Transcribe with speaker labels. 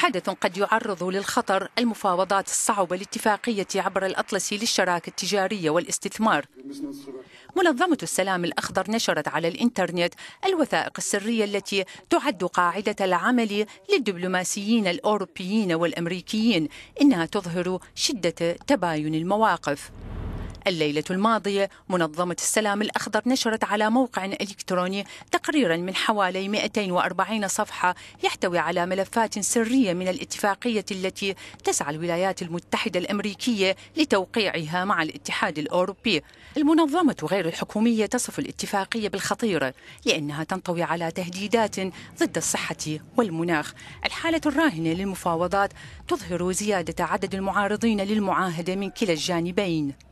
Speaker 1: حدث قد يعرض للخطر المفاوضات الصعبة الاتفاقية عبر الأطلسي للشراكة التجارية والاستثمار منظمة السلام الأخضر نشرت على الإنترنت الوثائق السرية التي تعد قاعدة العمل للدبلوماسيين الأوروبيين والأمريكيين إنها تظهر شدة تباين المواقف الليلة الماضية منظمة السلام الأخضر نشرت على موقع إلكتروني تقريرا من حوالي 240 صفحة يحتوي على ملفات سرية من الاتفاقية التي تسعى الولايات المتحدة الأمريكية لتوقيعها مع الاتحاد الأوروبي المنظمة غير الحكومية تصف الاتفاقية بالخطيرة لأنها تنطوي على تهديدات ضد الصحة والمناخ الحالة الراهنة للمفاوضات تظهر زيادة عدد المعارضين للمعاهدة من كلا الجانبين